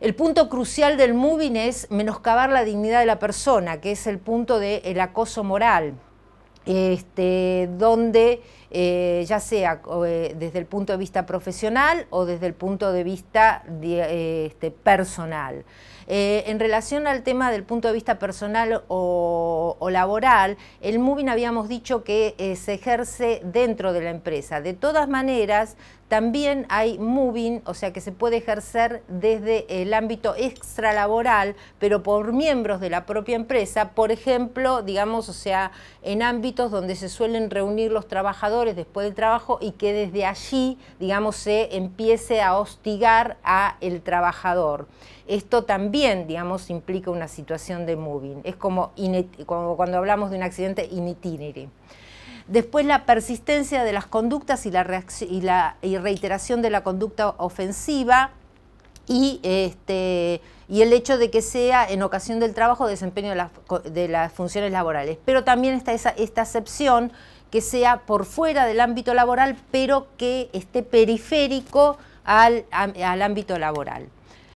El punto crucial del moving es menoscabar la dignidad de la persona, que es el punto del el acoso moral. Este, donde eh, ya sea eh, desde el punto de vista profesional o desde el punto de vista eh, este, personal. en relación al tema del punto de vista personal o, o laboral, el moving habíamos dicho que se ejerce dentro de la empresa. De todas maneras, también hay moving, o sea que se puede ejercer desde el ámbito extralaboral, pero por miembros de la propia empresa, por ejemplo, digamos, o sea, en ámbito donde se suelen reunir los trabajadores después del trabajo y que desde allí, digamos, se empiece a hostigar a el trabajador. Esto también, digamos, implica una situación de moving. Es como, cuando hablamos de un accidente in itinere. Después la persistencia de las conductas y la, reiteración de la conducta ofensiva, este, y, el hecho de que sea en ocasión del trabajo desempeño de las, funciones laborales. Pero también está esa, esta excepción que sea por fuera del ámbito laboral, pero que esté periférico al ámbito laboral.